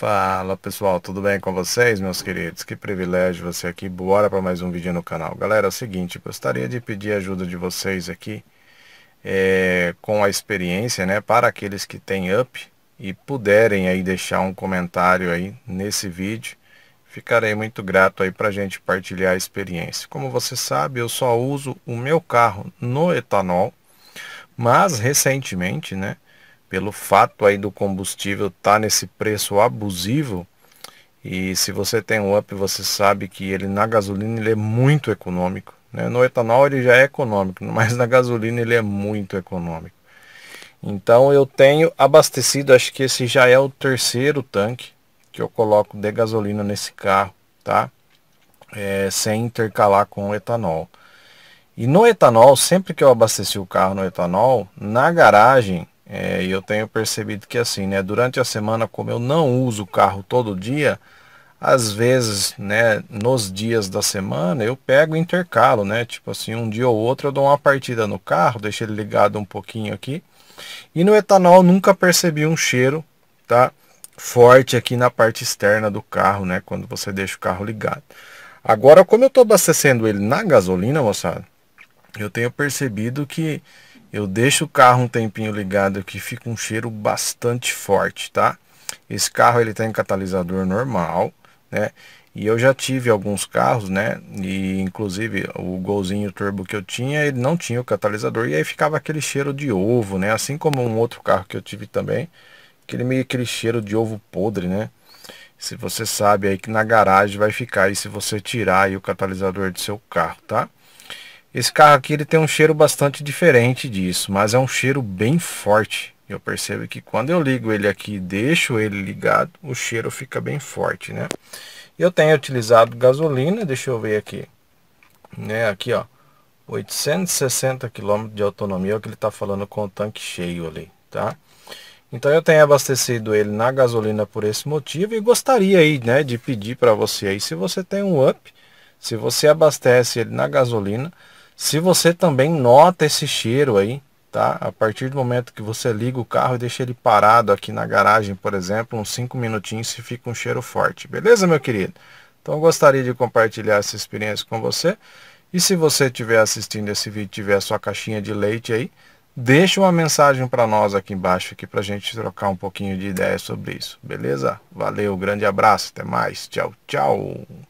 Fala pessoal, tudo bem com vocês meus queridos? Que privilégio você aqui, bora para mais um vídeo no canal Galera, é o seguinte, gostaria de pedir a ajuda de vocês aqui é, Com a experiência, né, para aqueles que têm up E puderem aí deixar um comentário aí nesse vídeo Ficarei muito grato aí para gente partilhar a experiência Como você sabe, eu só uso o meu carro no etanol Mas recentemente, né, pelo fato aí do combustível estar tá nesse preço abusivo, e se você tem um up, você sabe que ele na gasolina ele é muito econômico. Né? No etanol ele já é econômico, mas na gasolina ele é muito econômico. Então eu tenho abastecido, acho que esse já é o terceiro tanque que eu coloco de gasolina nesse carro, tá? É, sem intercalar com o etanol. E no etanol, sempre que eu abasteci o carro no etanol, na garagem é, eu tenho percebido que assim, né? Durante a semana, como eu não uso o carro todo dia, às vezes, né, nos dias da semana, eu pego intercalo, né? Tipo assim, um dia ou outro eu dou uma partida no carro, deixo ele ligado um pouquinho aqui. E no etanol nunca percebi um cheiro, tá? Forte aqui na parte externa do carro, né? Quando você deixa o carro ligado. Agora, como eu estou abastecendo ele na gasolina, moçada, eu tenho percebido que eu deixo o carro um tempinho ligado aqui, fica um cheiro bastante forte, tá? Esse carro ele tem tá catalisador normal, né? E eu já tive alguns carros, né? E inclusive o golzinho turbo que eu tinha, ele não tinha o catalisador e aí ficava aquele cheiro de ovo, né? Assim como um outro carro que eu tive também, aquele meio aquele cheiro de ovo podre, né? Se você sabe aí que na garagem vai ficar aí se você tirar aí o catalisador do seu carro, tá? Esse carro aqui ele tem um cheiro bastante diferente disso, mas é um cheiro bem forte. Eu percebo que quando eu ligo ele aqui e deixo ele ligado, o cheiro fica bem forte, né? Eu tenho utilizado gasolina, deixa eu ver aqui. Né, aqui ó, 860 km de autonomia, é o que ele está falando com o tanque cheio ali, tá? Então eu tenho abastecido ele na gasolina por esse motivo e gostaria aí, né, de pedir para você aí, se você tem um up, se você abastece ele na gasolina, se você também nota esse cheiro aí, tá? A partir do momento que você liga o carro e deixa ele parado aqui na garagem, por exemplo, uns 5 minutinhos se fica um cheiro forte. Beleza, meu querido? Então eu gostaria de compartilhar essa experiência com você. E se você estiver assistindo esse vídeo, tiver a sua caixinha de leite aí, deixa uma mensagem para nós aqui embaixo aqui para gente trocar um pouquinho de ideia sobre isso. Beleza? Valeu, grande abraço, até mais. Tchau, tchau.